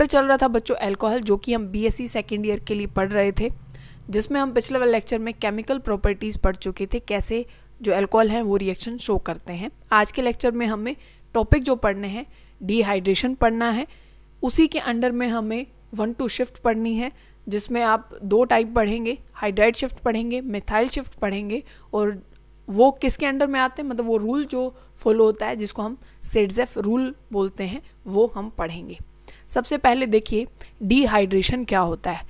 chapter चल रहा था बच्चों एल्कोहल जो कि हम बीएससी सेकेंड ईयर के लिए पढ़ रहे थे जिसमें हम पिछले वाले लेक्चर में केमिकल प्रॉपर्टीज़ पढ़ चुके थे कैसे जो एल्कोहल हैं वो रिएक्शन शो करते हैं आज के लेक्चर में हमें टॉपिक जो पढ़ने हैं डिहाइड्रेशन पढ़ना है उसी के अंडर में हमें वन टू शिफ्ट पढ़नी है जिसमें आप दो टाइप पढ़ेंगे हाइड्राइड शिफ्ट पढ़ेंगे मिथाइल शिफ्ट पढ़ेंगे और वो किसके अंडर में आते हैं मतलब वो रूल जो फॉलो होता है जिसको हम सेडजेफ रूल बोलते हैं वो हम पढ़ेंगे सबसे पहले देखिए डिहाइड्रेशन क्या होता है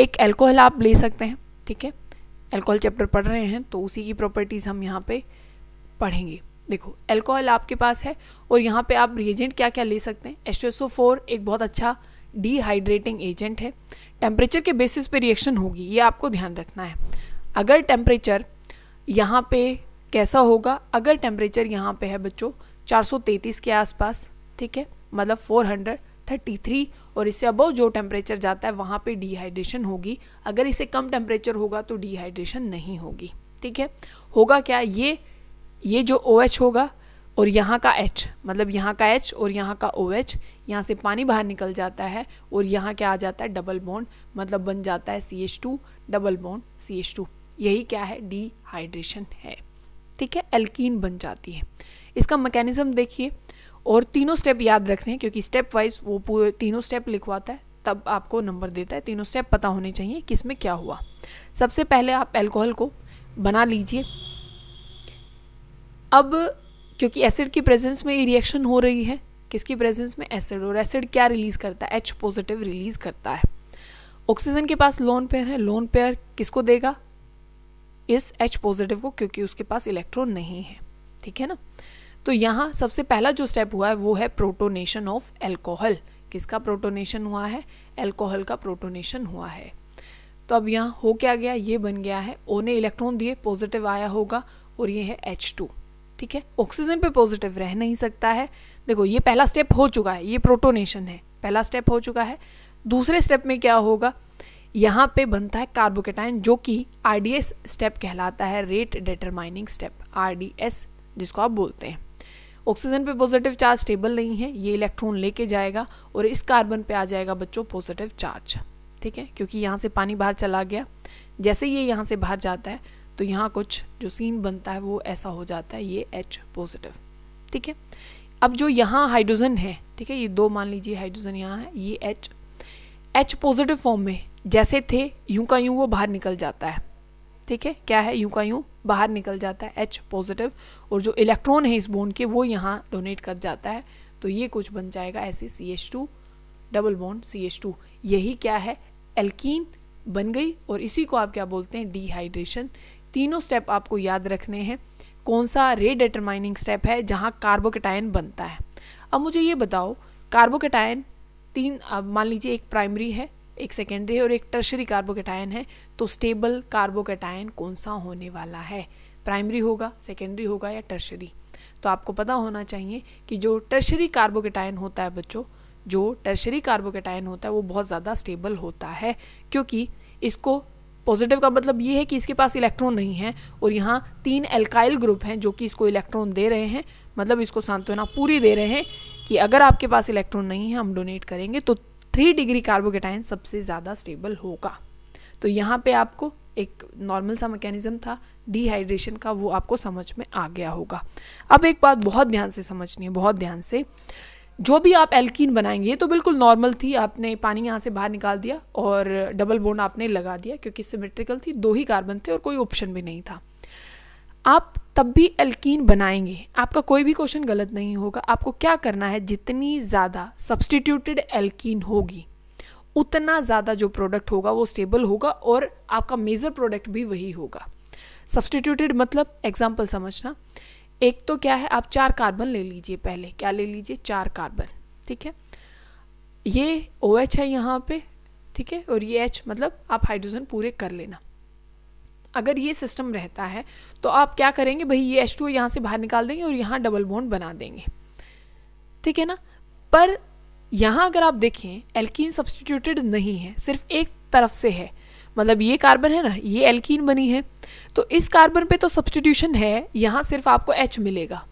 एक एल्कोहल आप ले सकते हैं ठीक है एल्कोहल चैप्टर पढ़ रहे हैं तो उसी की प्रॉपर्टीज़ हम यहाँ पे पढ़ेंगे देखो एल्कोहल आपके पास है और यहाँ पे आप रिएजेंट क्या क्या ले सकते हैं एस्टेसो फोर एक बहुत अच्छा डिहाइड्रेटिंग एजेंट है टेम्परेचर के बेसिस पे रिएक्शन होगी ये आपको ध्यान रखना है अगर टेम्परेचर यहाँ पे कैसा होगा अगर टेम्परेचर यहाँ पे है बच्चों 433 के आसपास ठीक है मतलब 400 थर्टी और इससे अबव जो टेम्परेचर जाता है वहाँ पर डिहाइड्रेशन होगी अगर इसे कम टेम्परेचर होगा तो डिहाइड्रेशन नहीं होगी ठीक है होगा क्या ये ये जो ओ OH होगा और यहाँ का एच मतलब यहाँ का एच और यहाँ का ओ OH, एच यहाँ से पानी बाहर निकल जाता है और यहाँ क्या आ जाता है डबल बॉन्ड मतलब बन जाता है C H two double bond C H two यही क्या है डिहाइड्रेशन है ठीक है एल्कीन बन जाती है इसका मैकेनिज़्म देखिए और तीनों स्टेप याद रखने हैं क्योंकि स्टेप वाइज वो पूरे तीनों स्टेप लिखवाता है तब आपको नंबर देता है तीनों स्टेप पता होने चाहिए कि इसमें क्या हुआ सबसे पहले आप एल्कोहल को बना लीजिए अब क्योंकि एसिड की प्रेजेंस में ये रिएक्शन हो रही है किसकी प्रेजेंस में एसिड और एसिड क्या रिलीज़ करता है एच पॉजिटिव रिलीज़ करता है ऑक्सीजन के पास लोन पेयर है लोन पेयर किसको देगा इस एच पॉजिटिव को क्योंकि उसके पास इलेक्ट्रॉन नहीं है ठीक है ना तो यहाँ सबसे पहला जो स्टेप हुआ है वो है प्रोटोनेशन ऑफ एल्कोहल किसका प्रोटोनेशन हुआ है एल्कोहल का प्रोटोनेशन हुआ है तो अब यहाँ हो क्या गया ये बन गया है ओ ने इलेक्ट्रॉन दिए पॉजिटिव आया होगा और ये है एच टू ठीक है ऑक्सीजन पे पॉजिटिव रह नहीं सकता है देखो ये पहला स्टेप हो चुका है ये प्रोटोनेशन है पहला स्टेप हो चुका है दूसरे स्टेप में क्या होगा यहाँ पे बनता है कार्बोकेटाइन जो कि आर स्टेप कहलाता है रेट डिटरमाइनिंग स्टेप आर जिसको आप बोलते हैं ऑक्सीजन पे पॉजिटिव चार्ज स्टेबल नहीं है ये इलेक्ट्रॉन लेके जाएगा और इस कार्बन पे आ जाएगा बच्चों पॉजिटिव चार्ज ठीक है क्योंकि यहाँ से पानी बाहर चला गया जैसे ये यहाँ से बाहर जाता है तो यहाँ कुछ जो सीन बनता है वो ऐसा हो जाता है ये एच पॉजिटिव ठीक है अब जो यहाँ हाइड्रोजन है ठीक है ये दो मान लीजिए हाइड्रोजन यहाँ है ये एच एच पॉजिटिव फॉर्म में जैसे थे यूं का यूं वो बाहर निकल जाता है ठीक है क्या है यूं का यूं बाहर निकल जाता है एच पॉजिटिव और जो इलेक्ट्रॉन है इस बोन के वो यहाँ डोनेट कर जाता है तो ये कुछ बन जाएगा ऐसे C H two double bond C H two यही क्या है एल्कीन बन गई और इसी को आप क्या बोलते हैं डिहाइड्रेशन तीनों स्टेप आपको याद रखने हैं कौन सा डिटरमाइनिंग स्टेप है जहाँ कार्बोकेटायन बनता है अब मुझे ये बताओ कार्बोकेटायन तीन अब मान लीजिए एक प्राइमरी है एक सेकेंडरी और एक टर्शरी कार्बोकेटायन है तो स्टेबल कार्बोकेटायन कौन सा होने वाला है प्राइमरी होगा सेकेंडरी होगा या टर्शरी तो आपको पता होना चाहिए कि जो टर्शरी कार्बोकेटायन होता है बच्चों जो टर्शरी कार्बोकेटायन होता है वो बहुत ज़्यादा स्टेबल होता है क्योंकि इसको पॉजिटिव का मतलब ये है कि इसके पास इलेक्ट्रॉन नहीं है और यहाँ तीन एल्काइल ग्रुप हैं जो कि इसको इलेक्ट्रॉन दे रहे हैं मतलब इसको सांत्वना पूरी दे रहे हैं कि अगर आपके पास इलेक्ट्रॉन नहीं है हम डोनेट करेंगे तो थ्री डिग्री कार्बोकेटाइन सबसे ज़्यादा स्टेबल होगा तो यहाँ पे आपको एक नॉर्मल सा मैकेनिज़्म था डिहाइड्रेशन का वो आपको समझ में आ गया होगा अब एक बात बहुत ध्यान से समझनी है बहुत ध्यान से जो भी आप एल्कीन बनाएंगे ये तो बिल्कुल नॉर्मल थी आपने पानी यहाँ से बाहर निकाल दिया और डबल बोन आपने लगा दिया क्योंकि सिमेट्रिकल थी दो ही कार्बन थे और कोई ऑप्शन भी नहीं था आप तब भी एल्कीन बनाएंगे आपका कोई भी क्वेश्चन गलत नहीं होगा आपको क्या करना है जितनी ज़्यादा सब्सटीट्यूटेड एल्कीन होगी उतना ज़्यादा जो प्रोडक्ट होगा वो स्टेबल होगा और आपका मेजर प्रोडक्ट भी वही होगा सब्सटीट्यूटेड मतलब एग्जाम्पल समझना एक तो क्या है आप चार कार्बन ले लीजिए पहले क्या ले लीजिए चार कार्बन ठीक है ये ओ OH है यहाँ पे ठीक है और ये एच मतलब आप हाइड्रोजन पूरे कर लेना अगर ये सिस्टम रहता है तो आप क्या करेंगे भाई ये एच टू यहाँ से बाहर निकाल देंगे और यहाँ डबल बॉन्ड बना देंगे ठीक है ना पर यहाँ अगर आप देखें एल्कीन सब्सटीट्यूटेड नहीं है सिर्फ एक तरफ से है मतलब ये कार्बन है ना ये एल्कीन बनी है तो इस कार्बन पे तो सब्सटीट्यूशन है यहाँ सिर्फ आपको एच मिलेगा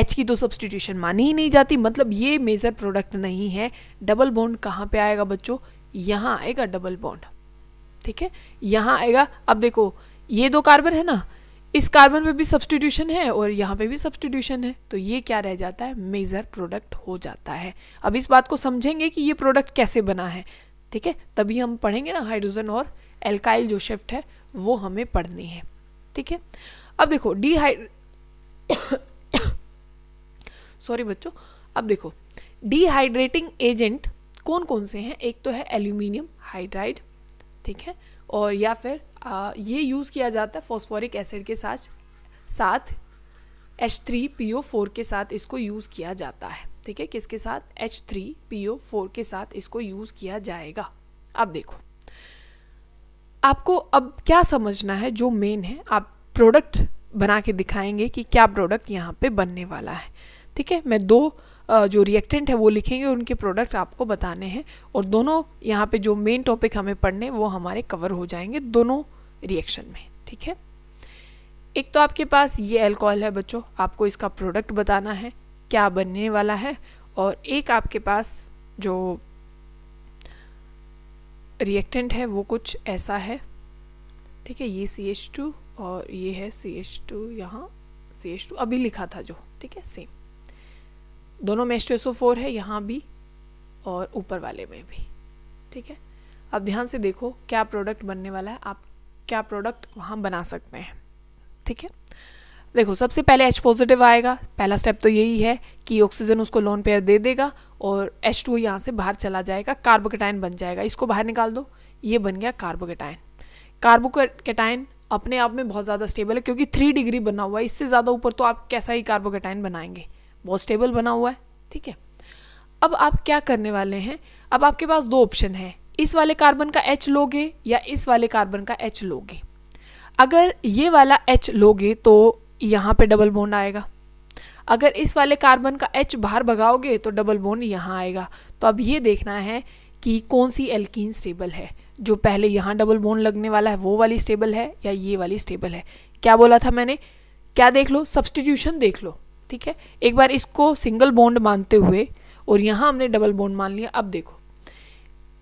एच की तो सब्सटीट्यूशन मानी ही नहीं जाती मतलब ये मेजर प्रोडक्ट नहीं है डबल बॉन्ड कहाँ पे आएगा बच्चों यहाँ आएगा डबल बॉन्ड ठीक है यहाँ आएगा अब देखो ये दो कार्बन है ना इस कार्बन पे भी सब्सटीट्यूशन है और यहाँ पे भी सब्सटीट्यूशन है तो ये क्या रह जाता है मेजर प्रोडक्ट हो जाता है अब इस बात को समझेंगे कि ये प्रोडक्ट कैसे बना है ठीक है तभी हम पढ़ेंगे ना हाइड्रोजन और एल्काइल जो शिफ्ट है वो हमें पढ़नी है ठीक है अब देखो डीहाइड सॉरी बच्चों अब देखो डिहाइड्रेटिंग एजेंट कौन कौन से हैं एक तो है एल्यूमिनियम हाइड्राइड ठीक है और या फिर आ, ये यूज़ किया जाता है फॉस्फोरिक एसिड के साथ साथ H three P O four के साथ इसको यूज़ किया जाता है ठीक है किसके साथ H three P O four के साथ इसको यूज़ किया जाएगा अब देखो आपको अब क्या समझना है जो मेन है आप प्रोडक्ट बना के दिखाएंगे कि क्या प्रोडक्ट यहाँ पे बनने वाला है ठीक है मैं दो जो रिएक्टेंट है वो लिखेंगे उनके प्रोडक्ट आपको बताने हैं और दोनों यहाँ पे जो मेन टॉपिक हमें पढ़ने वो हमारे कवर हो जाएंगे दोनों रिएक्शन में ठीक है एक तो आपके पास ये अल्कोहल है बच्चों आपको इसका प्रोडक्ट बताना है क्या बनने वाला है और एक आपके पास जो रिएक्टेंट है वो कुछ ऐसा है ठीक है ये सी एच टू और ये है सी एच टू यहाँ सी एच टू अभी लिखा था जो ठीक है सेम दोनों में फोर है यहाँ भी और ऊपर वाले में भी ठीक है अब ध्यान से देखो क्या प्रोडक्ट बनने वाला है आप क्या प्रोडक्ट वहाँ बना सकते हैं ठीक है देखो सबसे पहले एच पॉजिटिव आएगा पहला स्टेप तो यही है कि ऑक्सीजन उसको लोन पेयर दे देगा और एच टू यहाँ से बाहर चला जाएगा कार्बोकेटाइन बन जाएगा इसको बाहर निकाल दो ये बन गया कार्बोकेटाइन कार्बोकेटाइन अपने आप में बहुत ज़्यादा स्टेबल है क्योंकि थ्री डिग्री बना हुआ है इससे ज़्यादा ऊपर तो आप कैसा ही कार्बोकेटाइन बनाएंगे बहुत स्टेबल बना हुआ है ठीक है अब आप क्या करने वाले हैं अब आपके पास दो ऑप्शन है इस वाले कार्बन का एच लोगे या इस वाले कार्बन का एच लोगे अगर ये वाला एच लोगे तो यहाँ पे डबल बोन आएगा अगर इस वाले कार्बन का एच बाहर भगाओगे तो डबल बोन यहाँ आएगा तो अब ये देखना है कि कौन सी एल्किन स्टेबल है जो पहले यहाँ डबल बोन लगने वाला है वो वाली स्टेबल है या ये वाली स्टेबल है क्या बोला था मैंने क्या देख लो सब्सटीट्यूशन देख लो ठीक है एक बार इसको सिंगल बॉन्ड मानते हुए और यहाँ हमने डबल बॉन्ड मान लिया अब देखो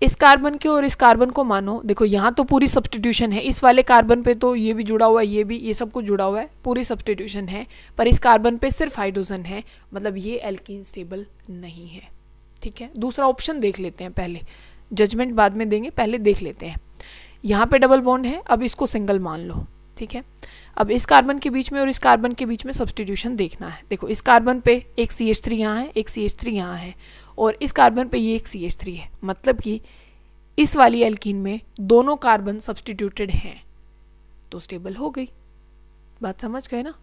इस कार्बन के और इस कार्बन को मानो देखो यहाँ तो पूरी सब्सटीट्यूशन है इस वाले कार्बन पे तो ये भी जुड़ा हुआ है ये भी ये सब कुछ जुड़ा हुआ है पूरी सब्सटीट्यूशन है पर इस कार्बन पे सिर्फ हाइड्रोजन है मतलब ये एल्किन स्टेबल नहीं है ठीक है दूसरा ऑप्शन देख लेते हैं पहले जजमेंट बाद में देंगे पहले देख लेते हैं यहाँ पर डबल बॉन्ड है अब इसको सिंगल मान लो ठीक है अब इस कार्बन के बीच में और इस कार्बन के बीच में सब्सटीट्यूशन देखना है देखो इस कार्बन पे एक सी एच थ्री यहाँ है एक सी एच थ्री यहाँ है और इस कार्बन पे ये एक सी एच थ्री है मतलब कि इस वाली एल्कीन में दोनों कार्बन सब्सटीट्यूटेड हैं तो स्टेबल हो गई बात समझ गए ना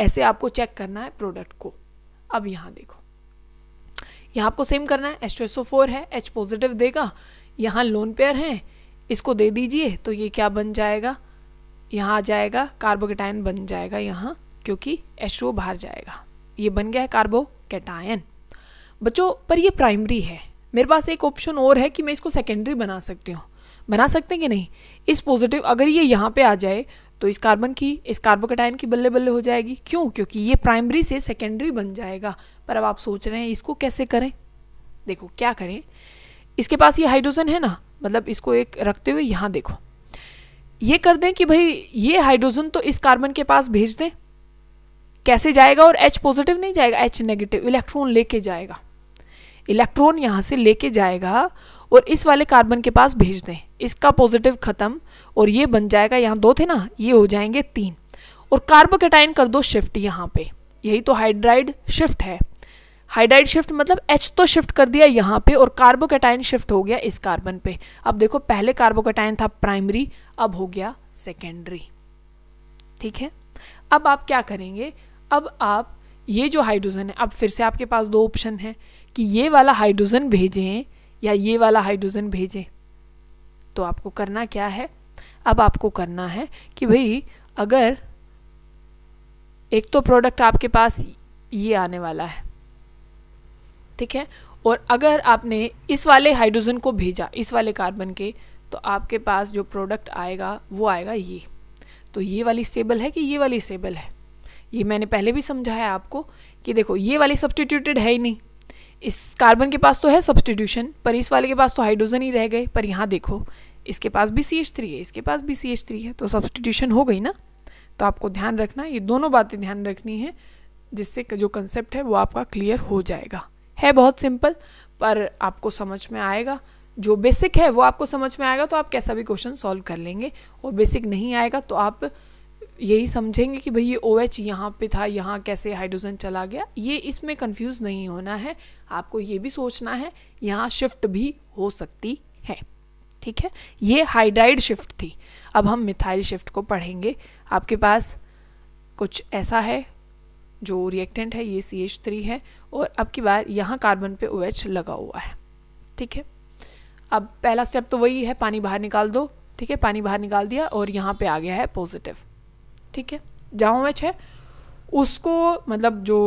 ऐसे आपको चेक करना है प्रोडक्ट को अब यहाँ देखो यहाँ आपको सेम करना है एच फोर है एच पॉजिटिव देगा यहाँ लोन पेयर हैं इसको दे दीजिए तो ये क्या बन जाएगा यहाँ आ जाएगा कार्बोकेटायन बन जाएगा यहाँ क्योंकि एच बाहर जाएगा ये बन गया है कार्बोकेटायन बच्चों पर ये प्राइमरी है मेरे पास एक ऑप्शन और है कि मैं इसको सेकेंडरी बना सकती हूँ बना सकते हैं कि नहीं इस पॉजिटिव अगर ये यहाँ पे आ जाए तो इस कार्बन की इस कार्बोकेटायन की बल्ले बल्ले हो जाएगी क्यों क्योंकि ये प्राइमरी से सेकेंडरी बन जाएगा पर अब आप सोच रहे हैं इसको कैसे करें देखो क्या करें इसके पास ये हाइड्रोजन है ना मतलब इसको एक रखते हुए यहाँ देखो ये कर दें कि भाई ये हाइड्रोजन तो इस कार्बन के पास भेज दें कैसे जाएगा और H पॉजिटिव नहीं जाएगा H नेगेटिव इलेक्ट्रॉन लेके जाएगा इलेक्ट्रॉन यहाँ से लेके जाएगा और इस वाले कार्बन के पास भेज दें इसका पॉजिटिव ख़त्म और ये बन जाएगा यहाँ दो थे ना ये हो जाएंगे तीन और कार्बोकेटाइन कर दो शिफ्ट यहाँ पे यही तो हाइड्राइड शिफ्ट है हाइड्राइड शिफ्ट मतलब एच तो शिफ्ट कर दिया यहाँ पे और कार्बोकेटाइन शिफ्ट हो गया इस कार्बन पे अब देखो पहले कार्बोकेटाइन था प्राइमरी अब हो गया सेकेंडरी ठीक है अब आप क्या करेंगे अब आप ये जो हाइड्रोजन है अब फिर से आपके पास दो ऑप्शन है कि ये वाला हाइड्रोजन भेजें या ये वाला हाइड्रोजन भेजें तो आपको करना क्या है अब आपको करना है कि भाई अगर एक तो प्रोडक्ट आपके पास ये आने वाला है ठीक है और अगर आपने इस वाले हाइड्रोजन को भेजा इस वाले कार्बन के तो आपके पास जो प्रोडक्ट आएगा वो आएगा ये तो ये वाली स्टेबल है कि ये वाली स्टेबल है ये मैंने पहले भी समझाया आपको कि देखो ये वाली सब्सटीट्यूटेड है ही नहीं इस कार्बन के पास तो है सब्सटीट्यूशन पर इस वाले के पास तो हाइड्रोजन ही रह गए पर यहाँ देखो इसके पास भी सी एच थ्री है इसके पास भी सी एच थ्री है तो सब्सटीट्यूशन हो गई ना तो आपको ध्यान रखना ये दोनों बातें ध्यान रखनी है जिससे जो कंसेप्ट है वो आपका क्लियर हो जाएगा है बहुत सिंपल पर आपको समझ में आएगा जो बेसिक है वो आपको समझ में आएगा तो आप कैसा भी क्वेश्चन सॉल्व कर लेंगे और बेसिक नहीं आएगा तो आप यही समझेंगे कि भाई ये ओ एच यहाँ पर था यहाँ कैसे हाइड्रोजन चला गया ये इसमें कंफ्यूज नहीं होना है आपको ये भी सोचना है यहाँ शिफ्ट भी हो सकती है ठीक है ये हाइड्राइड शिफ्ट थी अब हम मिथाइल शिफ्ट को पढ़ेंगे आपके पास कुछ ऐसा है जो रिएक्टेंट है ये सी एच थ्री है और अब की बार यहाँ कार्बन पे ओ एच लगा हुआ है ठीक है अब पहला स्टेप तो वही है पानी बाहर निकाल दो ठीक है पानी बाहर निकाल दिया और यहाँ पे आ गया है पॉजिटिव ठीक है जहाँ ओ एच है उसको मतलब जो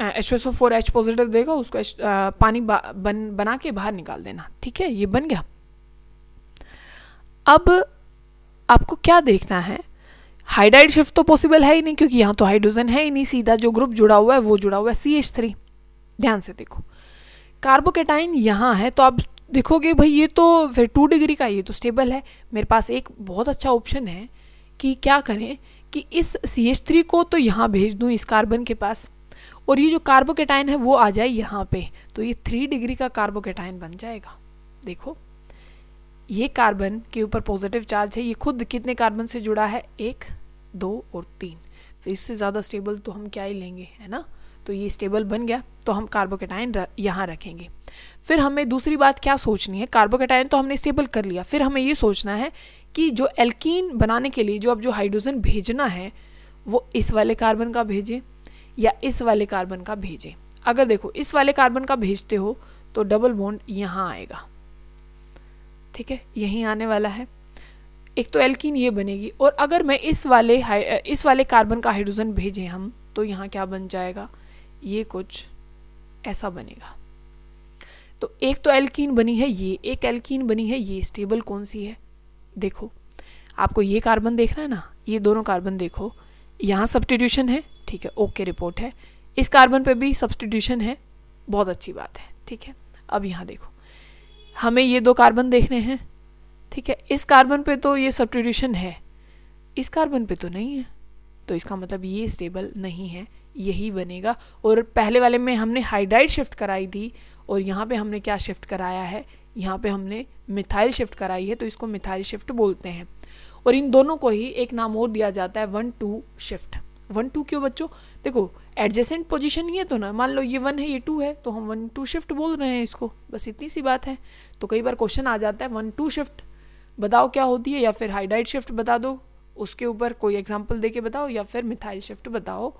H S O four H positive देगा उसको एच आ, पानी बन बना के बाहर निकाल देना ठीक है ये बन गया अब आपको क्या देखना है हाइड्राइड शिफ्ट तो पॉसिबल है ही नहीं क्योंकि यहाँ तो हाइड्रोजन है ही नहीं सीधा जो ग्रुप जुड़ा हुआ है वो जुड़ा हुआ है सी एच थ्री ध्यान से देखो कार्बोकेटाइन यहाँ है तो आप देखोगे भाई ये तो फिर टू डिग्री का ये तो स्टेबल है मेरे पास एक बहुत अच्छा ऑप्शन है कि क्या करें कि इस सी एच थ्री को तो यहाँ भेज दूँ इस कार्बन के पास और ये जो कार्बोकेटाइन है वो आ जाए यहाँ पे तो ये थ्री डिग्री का कार्बोकेटाइन बन जाएगा देखो ये कार्बन के ऊपर पॉजिटिव चार्ज है ये खुद कितने कार्बन से जुड़ा है एक दो और तीन तो इससे ज़्यादा स्टेबल तो हम क्या ही लेंगे है ना तो ये स्टेबल बन गया तो हम कार्बोकेटाइन यहाँ रखेंगे फिर हमें दूसरी बात क्या सोचनी है कार्बोकेटाइन तो हमने स्टेबल कर लिया फिर हमें ये सोचना है कि जो एल्कीन बनाने के लिए जो अब जो हाइड्रोजन भेजना है वो इस वाले कार्बन का भेजें या इस वाले कार्बन का भेजें अगर देखो इस वाले कार्बन का भेजते हो तो डबल बॉन्ड यहाँ आएगा ठीक है यहीं आने वाला है एक तो एल्कीन ये बनेगी और अगर मैं इस वाले इस वाले कार्बन का हाइड्रोजन भेजें हम तो यहाँ क्या बन जाएगा ये कुछ ऐसा बनेगा तो एक तो एल्कीन बनी है ये एक एल्कीन बनी है ये स्टेबल कौन सी है देखो आपको ये कार्बन देखना है ना ये दोनों कार्बन देखो यहाँ सब्सटीट्यूशन है ठीक है ओके रिपोर्ट है इस कार्बन पे भी सब्सटीट्यूशन है बहुत अच्छी बात है ठीक है अब यहाँ देखो हमें ये दो कार्बन देखने हैं ठीक है इस कार्बन पे तो ये सब्ट्यूशन है इस कार्बन पे तो नहीं है तो इसका मतलब ये स्टेबल नहीं है यही बनेगा और पहले वाले में हमने हाइड्राइड शिफ्ट कराई थी और यहाँ पे हमने क्या शिफ्ट कराया है यहाँ पे हमने मिथाइल शिफ्ट कराई है तो इसको मिथाइल शिफ्ट बोलते हैं और इन दोनों को ही एक नाम और दिया जाता है one two shift one two क्यों बच्चों देखो एडजेसेंट पोजीशन ही है तो ना मान लो ये वन है ये टू है तो हम वन टू शिफ्ट बोल रहे हैं इसको बस इतनी सी बात है तो कई बार क्वेश्चन आ जाता है वन टू शिफ्ट बताओ क्या होती है या फिर हाइडाइट शिफ्ट बता दो उसके ऊपर कोई एग्जाम्पल दे के बताओ या फिर मिथाइल शिफ्ट बताओ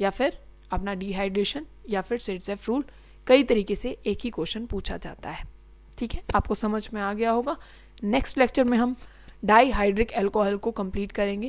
या फिर अपना डिहाइड्रेशन या फिर एफ रूल कई तरीके से एक ही क्वेश्चन पूछा जाता है ठीक है आपको समझ में आ गया होगा नेक्स्ट लेक्चर में हम डाई हाइड्रिक एल्कोहल को कंप्लीट करेंगे